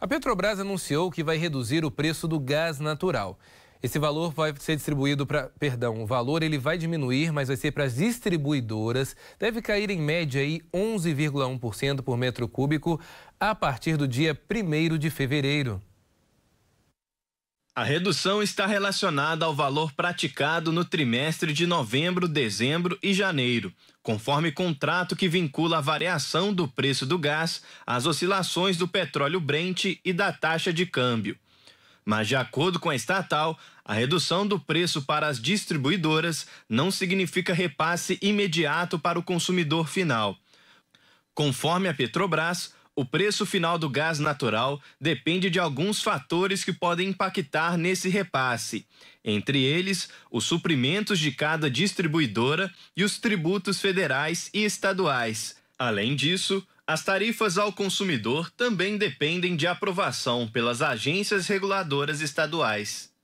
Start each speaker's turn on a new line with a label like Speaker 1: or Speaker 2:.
Speaker 1: A Petrobras anunciou que vai reduzir o preço do gás natural. Esse valor vai ser distribuído para, perdão, o valor ele vai diminuir, mas vai ser para as distribuidoras, deve cair em média aí 11,1% por metro cúbico a partir do dia
Speaker 2: 1 de fevereiro. A redução está relacionada ao valor praticado no trimestre de novembro, dezembro e janeiro, conforme contrato que vincula a variação do preço do gás às oscilações do petróleo Brent e da taxa de câmbio. Mas, de acordo com a estatal, a redução do preço para as distribuidoras não significa repasse imediato para o consumidor final. Conforme a Petrobras, o preço final do gás natural depende de alguns fatores que podem impactar nesse repasse, entre eles os suprimentos de cada distribuidora e os tributos federais e estaduais. Além disso, as tarifas ao consumidor também dependem de aprovação pelas agências reguladoras estaduais.